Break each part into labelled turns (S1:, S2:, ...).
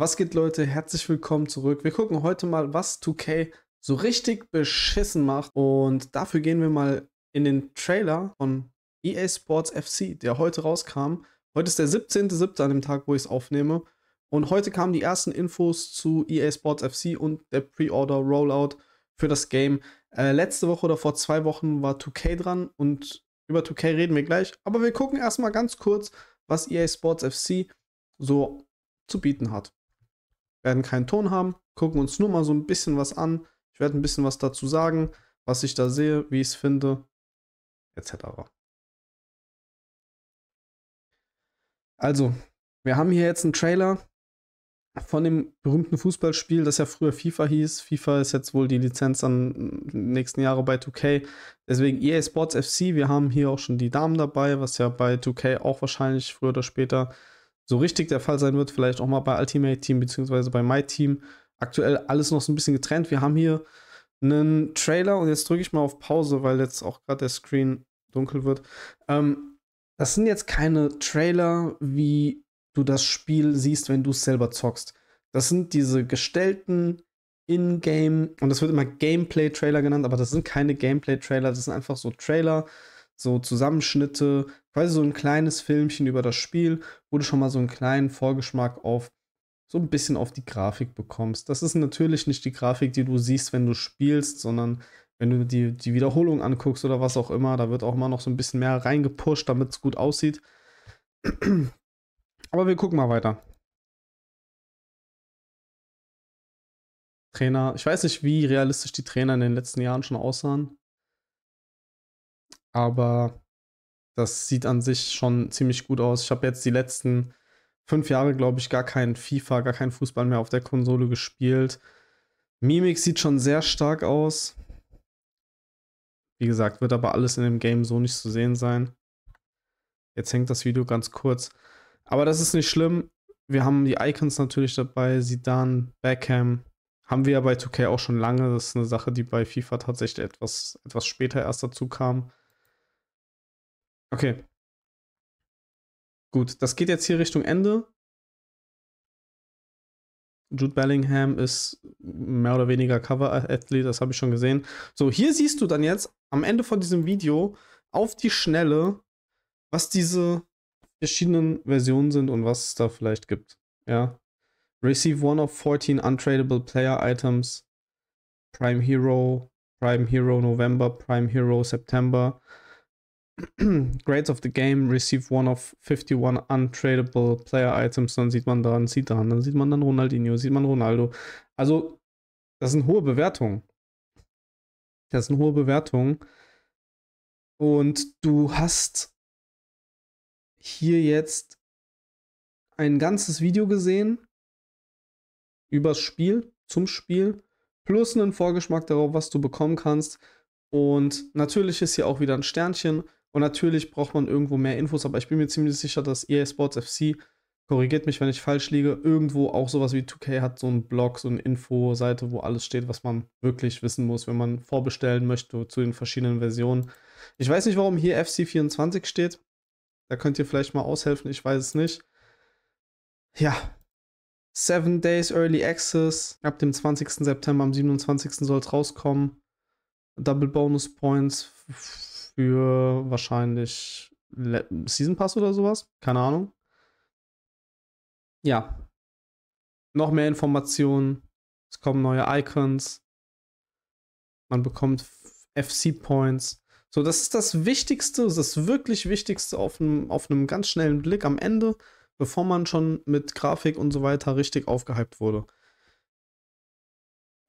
S1: Was geht, Leute? Herzlich willkommen zurück. Wir gucken heute mal, was 2K so richtig beschissen macht. Und dafür gehen wir mal in den Trailer von EA Sports FC, der heute rauskam. Heute ist der 17.07. an dem Tag, wo ich es aufnehme. Und heute kamen die ersten Infos zu EA Sports FC und der Pre-Order Rollout für das Game. Äh, letzte Woche oder vor zwei Wochen war 2K dran und über 2K reden wir gleich. Aber wir gucken erstmal ganz kurz, was EA Sports FC so zu bieten hat werden keinen Ton haben, gucken uns nur mal so ein bisschen was an. Ich werde ein bisschen was dazu sagen,
S2: was ich da sehe, wie ich es finde, etc. Also, wir haben hier jetzt einen Trailer
S1: von dem berühmten Fußballspiel, das ja früher FIFA hieß. FIFA ist jetzt wohl die Lizenz an den äh, nächsten Jahre bei 2K. Deswegen EA Sports FC. Wir haben hier auch schon die Damen dabei, was ja bei 2K auch wahrscheinlich früher oder später so richtig der Fall sein wird, vielleicht auch mal bei Ultimate Team bzw. bei My Team. Aktuell alles noch so ein bisschen getrennt. Wir haben hier einen Trailer und jetzt drücke ich mal auf Pause, weil jetzt auch gerade der Screen dunkel wird. Ähm, das sind jetzt keine Trailer, wie du das Spiel siehst, wenn du es selber zockst. Das sind diese gestellten In-Game, und das wird immer Gameplay-Trailer genannt, aber das sind keine Gameplay-Trailer, das sind einfach so Trailer, so Zusammenschnitte, quasi so ein kleines Filmchen über das Spiel, wo du schon mal so einen kleinen Vorgeschmack auf so ein bisschen auf die Grafik bekommst. Das ist natürlich nicht die Grafik, die du siehst, wenn du spielst, sondern wenn du die, die Wiederholung anguckst oder was auch immer, da wird auch mal noch so ein bisschen mehr reingepusht, damit es gut
S2: aussieht. Aber wir gucken mal weiter. Trainer, ich weiß nicht, wie realistisch die Trainer in den letzten Jahren schon aussahen aber das sieht an
S1: sich schon ziemlich gut aus. Ich habe jetzt die letzten fünf Jahre, glaube ich, gar keinen FIFA, gar keinen Fußball mehr auf der Konsole gespielt. Mimik sieht schon sehr stark aus. Wie gesagt, wird aber alles in dem Game so nicht zu sehen sein. Jetzt hängt das Video ganz kurz. Aber das ist nicht schlimm. Wir haben die Icons natürlich dabei. Sidan, Beckham. Haben wir ja bei 2K auch schon lange. Das ist eine Sache, die bei FIFA
S2: tatsächlich etwas, etwas später erst dazu kam. Okay. Gut, das geht jetzt hier Richtung Ende. Jude Bellingham ist mehr oder weniger Cover-Athlet, das habe ich schon gesehen.
S1: So, hier siehst du dann jetzt am Ende von diesem Video auf die Schnelle, was diese verschiedenen Versionen sind und was es da vielleicht gibt. Ja. Receive one of 14 untradable player items. Prime Hero, Prime Hero November, Prime Hero September. Grades of the Game, receive one of 51 untradable Player Items, dann sieht man dann, sieht dann, dann sieht man dann
S2: Ronaldinho, sieht man Ronaldo. Also, das sind hohe Bewertungen. Das sind hohe Bewertungen. Und du hast hier jetzt ein ganzes Video gesehen übers Spiel, zum Spiel, plus einen Vorgeschmack darauf, was du bekommen
S1: kannst. Und natürlich ist hier auch wieder ein Sternchen und natürlich braucht man irgendwo mehr Infos, aber ich bin mir ziemlich sicher, dass EA Sports FC, korrigiert mich, wenn ich falsch liege, irgendwo auch sowas wie 2K hat, so einen Blog, so eine Infoseite, wo alles steht, was man wirklich wissen muss, wenn man vorbestellen möchte zu den verschiedenen Versionen. Ich weiß nicht, warum hier FC24 steht. Da könnt ihr vielleicht mal aushelfen, ich weiß es nicht. Ja. Seven Days Early Access. Ab dem 20. September, am 27. soll es rauskommen. Double Bonus Points für wahrscheinlich
S2: Season Pass oder sowas. Keine Ahnung. Ja. Noch mehr Informationen. Es kommen neue Icons. Man bekommt
S1: FC Points. So, das ist das Wichtigste, das wirklich Wichtigste auf einem, auf einem ganz schnellen Blick am Ende, bevor man schon mit Grafik und so weiter richtig
S2: aufgehypt wurde.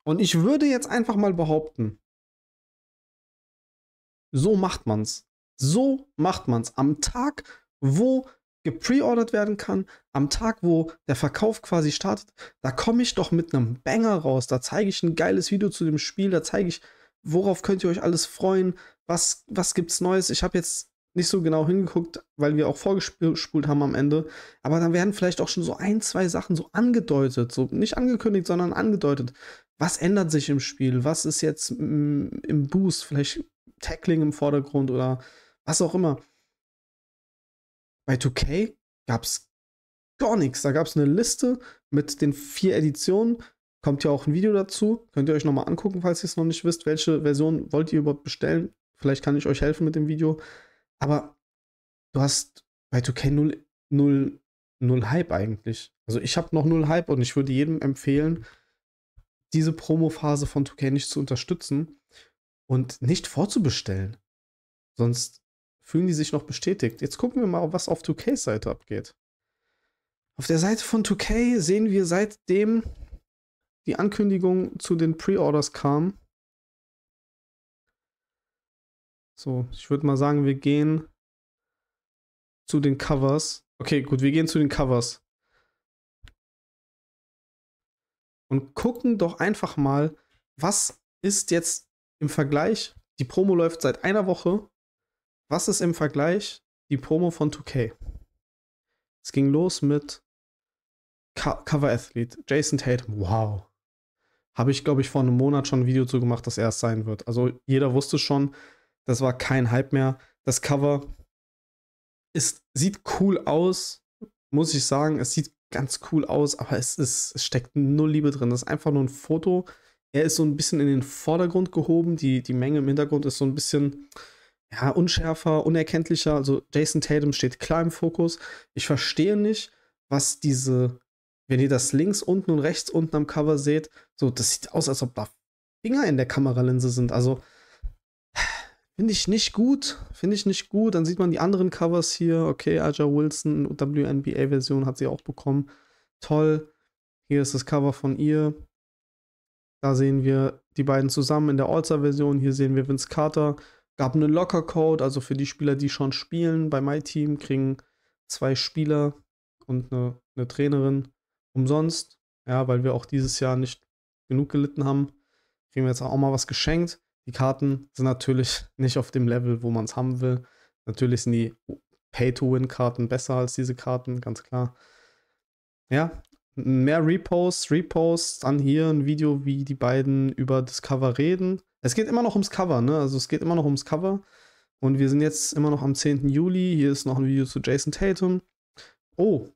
S2: Und ich würde jetzt einfach mal behaupten, so macht man's. So macht man's. Am Tag,
S1: wo gepreordert werden kann, am Tag, wo der Verkauf quasi startet, da komme ich doch mit einem Banger raus. Da zeige ich ein geiles Video zu dem Spiel, da zeige ich, worauf könnt ihr euch alles freuen, was, was gibt's Neues. Ich habe jetzt nicht so genau hingeguckt, weil wir auch vorgespult haben am Ende. Aber dann werden vielleicht auch schon so ein, zwei Sachen so angedeutet, so nicht angekündigt, sondern angedeutet. Was ändert sich im Spiel? Was ist jetzt im, mm, im Boost? Vielleicht Tackling im Vordergrund oder was auch immer. Bei 2K gab es gar nichts. Da gab es eine Liste mit den vier Editionen. Kommt ja auch ein Video dazu. Könnt ihr euch nochmal angucken, falls ihr es noch nicht wisst. Welche Version wollt ihr überhaupt bestellen? Vielleicht kann ich euch helfen mit dem Video. Aber du hast bei 2K 0, 0, 0 Hype eigentlich. Also ich habe noch 0 Hype und ich würde jedem empfehlen, diese Promo-Phase von 2K nicht zu unterstützen und nicht vorzubestellen. Sonst fühlen die sich noch bestätigt. Jetzt gucken wir mal, was auf 2 ks seite abgeht. Auf der Seite von 2K sehen wir
S2: seitdem die Ankündigung zu den Pre-Orders kam. So, ich würde mal sagen, wir gehen zu den Covers. Okay, gut, wir gehen zu den Covers. Und gucken doch einfach mal, was ist jetzt im
S1: Vergleich, die Promo läuft seit einer Woche. Was ist im Vergleich die Promo von 2K? Es ging los mit Co Cover Athlete, Jason Tate. Wow. Habe ich, glaube ich, vor einem Monat schon ein Video zu gemacht, dass er es sein wird. Also jeder wusste schon, das war kein Hype mehr. Das Cover ist, sieht cool aus, muss ich sagen. Es sieht ganz cool aus, aber es, ist, es steckt null Liebe drin. Das ist einfach nur ein Foto er ist so ein bisschen in den Vordergrund gehoben. Die, die Menge im Hintergrund ist so ein bisschen ja, unschärfer, unerkenntlicher. Also Jason Tatum steht klar im Fokus. Ich verstehe nicht, was diese, wenn ihr das links unten und rechts unten am Cover seht, so, das sieht aus, als ob da Finger in der Kameralinse sind. Also finde ich nicht gut. Finde ich nicht gut. Dann sieht man die anderen Covers hier. Okay, Aja Wilson, WNBA-Version hat sie auch bekommen. Toll. Hier ist das Cover von ihr. Da sehen wir die beiden zusammen in der All-Star-Version. Hier sehen wir Vince Carter. Gab einen Locker-Code, also für die Spieler, die schon spielen. Bei MyTeam kriegen zwei Spieler und eine, eine Trainerin umsonst. Ja, weil wir auch dieses Jahr nicht genug gelitten haben. Kriegen wir jetzt auch mal was geschenkt. Die Karten sind natürlich nicht auf dem Level, wo man es haben will. Natürlich sind die Pay-to-Win-Karten besser als diese Karten, ganz klar. Ja, mehr Reposts, Reposts an hier ein Video, wie die beiden über das Cover reden. Es geht immer noch ums Cover, ne? Also es geht immer noch ums Cover. Und wir sind jetzt immer noch am 10. Juli. Hier ist noch ein Video zu Jason Tatum. Oh,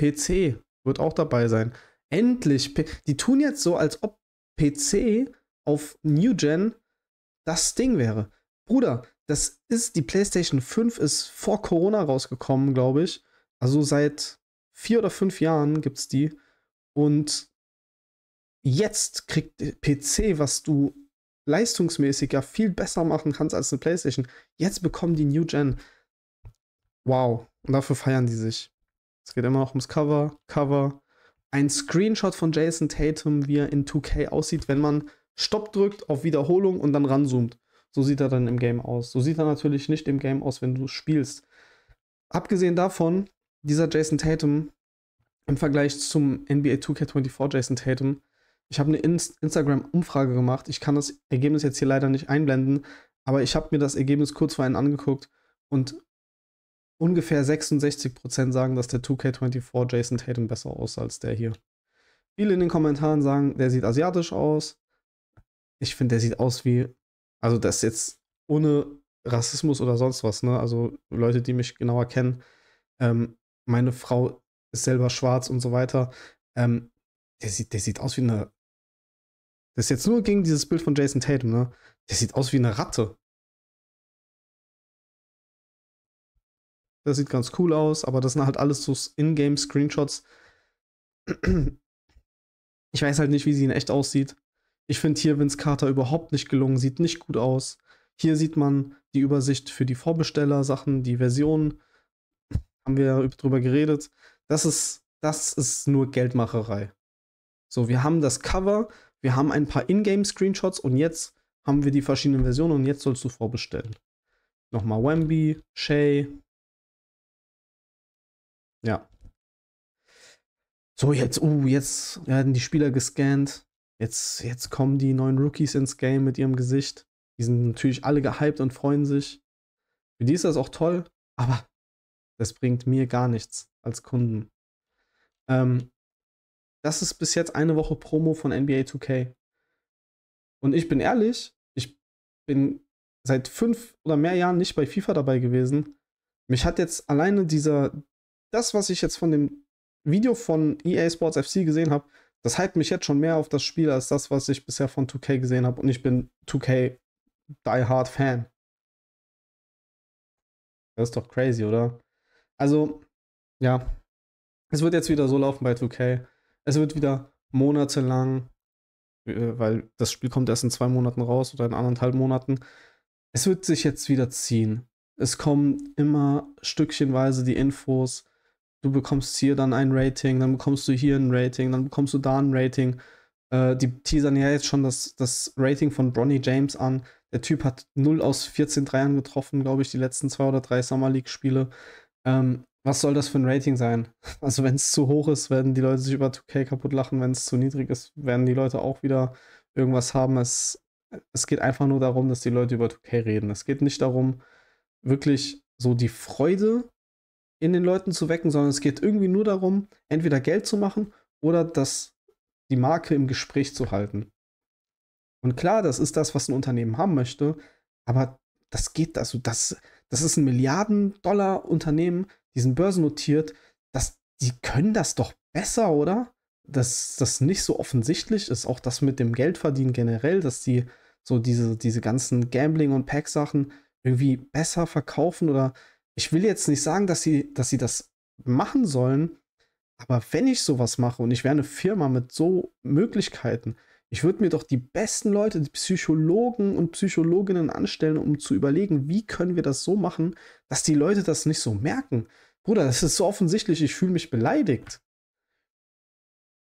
S1: PC wird auch dabei sein. Endlich. die tun jetzt so, als ob PC auf New Gen das Ding wäre. Bruder, das ist, die PlayStation 5 ist vor Corona rausgekommen, glaube ich. Also seit vier oder fünf Jahren gibt es die. Und jetzt kriegt PC, was du leistungsmäßig ja viel besser machen kannst als eine PlayStation, jetzt bekommen die New Gen. Wow. Und dafür feiern die sich. Es geht immer noch ums Cover, Cover. Ein Screenshot von Jason Tatum, wie er in 2K aussieht, wenn man Stopp drückt auf Wiederholung und dann ranzoomt. So sieht er dann im Game aus. So sieht er natürlich nicht im Game aus, wenn du spielst. Abgesehen davon, dieser Jason Tatum im Vergleich zum NBA 2K24 Jason Tatum, ich habe eine Inst Instagram-Umfrage gemacht. Ich kann das Ergebnis jetzt hier leider nicht einblenden, aber ich habe mir das Ergebnis kurz vorhin angeguckt und ungefähr 66% sagen, dass der 2K24 Jason Tatum besser aussah als der hier. Viele in den Kommentaren sagen, der sieht asiatisch aus. Ich finde, der sieht aus wie, also das ist jetzt ohne Rassismus oder sonst was, ne? Also Leute, die mich genauer kennen, ähm, meine Frau ist selber schwarz und so weiter. Ähm,
S2: der, sieht, der sieht aus wie eine. Das ist jetzt nur gegen dieses Bild von Jason Tatum, ne? Der sieht aus wie eine Ratte. Das sieht ganz cool aus, aber das sind halt alles so Ingame-Screenshots.
S1: Ich weiß halt nicht, wie sie in echt aussieht. Ich finde hier Vince Carter überhaupt nicht gelungen, sieht nicht gut aus. Hier sieht man die Übersicht für die Vorbesteller-Sachen, die Versionen haben wir darüber geredet. Das ist, das ist nur Geldmacherei. So, wir haben das Cover, wir haben ein paar Ingame-Screenshots und jetzt haben wir die verschiedenen
S2: Versionen und jetzt sollst du vorbestellen. Nochmal Wemby, Shay. Ja. So, jetzt, uh, jetzt
S1: werden die Spieler gescannt. Jetzt, jetzt kommen die neuen Rookies ins Game mit ihrem Gesicht. Die sind natürlich alle gehypt und freuen sich. Für die ist das auch toll, aber das bringt mir gar nichts als Kunden. Ähm, das ist bis jetzt eine Woche Promo von NBA 2K. Und ich bin ehrlich, ich bin seit fünf oder mehr Jahren nicht bei FIFA dabei gewesen. Mich hat jetzt alleine dieser, das, was ich jetzt von dem Video von EA Sports FC gesehen habe, das hype mich jetzt schon mehr auf das Spiel als das, was ich bisher von 2K gesehen habe. Und ich bin 2K
S2: Die Hard Fan. Das ist doch crazy, oder? Also, ja. Es wird jetzt wieder so laufen bei 2K. Es wird wieder
S1: monatelang, äh, weil das Spiel kommt erst in zwei Monaten raus oder in anderthalb Monaten. Es wird sich jetzt wieder ziehen. Es kommen immer stückchenweise die Infos. Du bekommst hier dann ein Rating, dann bekommst du hier ein Rating, dann bekommst du da ein Rating. Äh, die teasern ja jetzt schon das, das Rating von Bronny James an. Der Typ hat 0 aus 14 Dreiern getroffen, glaube ich, die letzten zwei oder drei Summer League-Spiele. Ähm, was soll das für ein Rating sein? Also, wenn es zu hoch ist, werden die Leute sich über 2K kaputt lachen. Wenn es zu niedrig ist, werden die Leute auch wieder irgendwas haben. Es, es geht einfach nur darum, dass die Leute über 2K reden. Es geht nicht darum, wirklich so die Freude in den Leuten zu wecken, sondern es geht irgendwie nur darum, entweder Geld zu machen oder das, die Marke im Gespräch zu halten. Und klar, das ist das, was ein Unternehmen haben möchte, aber das geht, also das, das ist ein Milliarden-Dollar-Unternehmen, die sind börsennotiert, das, die können das doch besser, oder? Dass das nicht so offensichtlich ist, auch das mit dem Geldverdienen generell, dass die so diese, diese ganzen Gambling- und Pack-Sachen irgendwie besser verkaufen oder ich will jetzt nicht sagen, dass sie, dass sie das machen sollen, aber wenn ich sowas mache und ich wäre eine Firma mit so Möglichkeiten, ich würde mir doch die besten Leute, die Psychologen und Psychologinnen anstellen, um zu überlegen, wie können wir das so machen, dass die Leute das nicht so merken. Bruder, das ist so offensichtlich, ich fühle mich beleidigt.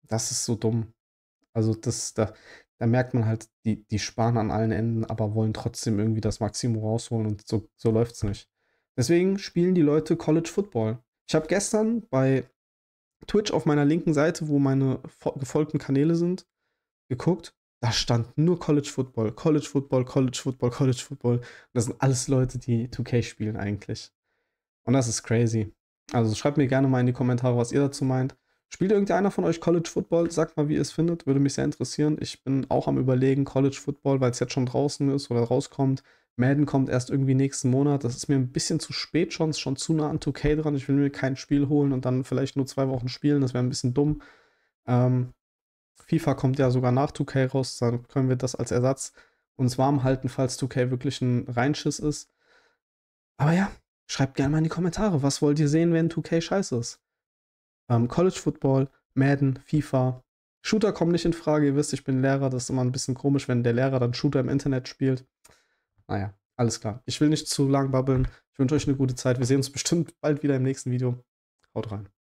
S1: Das ist so dumm. Also, das, da, da merkt man halt, die, die sparen an allen Enden, aber wollen trotzdem irgendwie das Maximum rausholen und so, so läuft es nicht. Deswegen spielen die Leute College Football. Ich habe gestern bei Twitch auf meiner linken Seite, wo meine gefolgten Kanäle sind, geguckt, da stand nur College Football, College Football, College Football, College Football. Und das sind alles Leute, die 2K spielen eigentlich. Und das ist crazy. Also schreibt mir gerne mal in die Kommentare, was ihr dazu meint. Spielt irgendeiner von euch College Football? Sagt mal, wie ihr es findet. Würde mich sehr interessieren. Ich bin auch am Überlegen, College Football, weil es jetzt schon draußen ist oder rauskommt. Madden kommt erst irgendwie nächsten Monat. Das ist mir ein bisschen zu spät schon, schon zu nah an 2K dran. Ich will mir kein Spiel holen und dann vielleicht nur zwei Wochen spielen. Das wäre ein bisschen dumm. Ähm, FIFA kommt ja sogar nach 2K raus, dann können wir das als Ersatz uns warm halten, falls 2K wirklich ein Reinschiss ist. Aber ja, schreibt gerne mal in die Kommentare, was wollt ihr sehen, wenn 2K scheiße ist? Ähm, College Football, Madden, FIFA. Shooter kommen nicht in Frage, ihr wisst, ich bin Lehrer, das ist immer ein bisschen komisch, wenn der Lehrer dann Shooter im Internet spielt.
S2: Naja, alles klar. Ich will nicht zu lang babbeln. Ich wünsche euch eine gute Zeit. Wir sehen uns bestimmt bald wieder im nächsten Video. Haut rein.